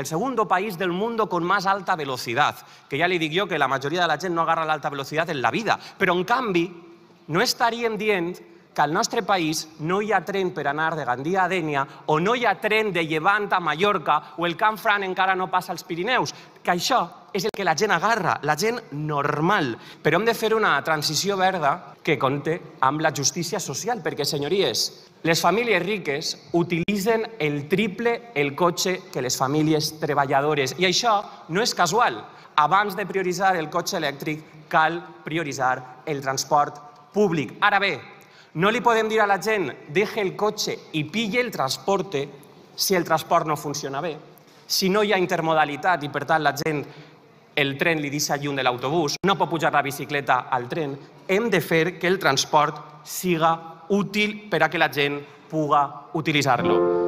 el segundo país del mundo con más alta velocidad, que ya le digo yo que la mayoría de la gente no agarra la alta velocidad en la vida, Pero en cambio, no estaría en dient que al nostre país no hi ha tren per anar de Gandia a Dènia o no hi ha tren de Llevant a Mallorca o el Camp Fran encara no passa als Pirineus. Que això és el que la gent agarra, la gent normal. Però hem de fer una transició verda que compte amb la justícia social, perquè, senyories, les famílies riques utilitzen el triple el cotxe que les famílies treballadores. I això no és casual. Abans de prioritzar el cotxe elèctric, cal prioritzar el transport públic. Ara bé, no li podem dir a la gent, deixi el cotxe i pille el transporte si el transport no funciona bé, si no hi ha intermodalitat i, per tant, la gent, el tren li deixa lluny de l'autobús, no pot pujar la bicicleta al tren, hem de fer que el transport siga útil per a que la gent puga utilitzar-lo.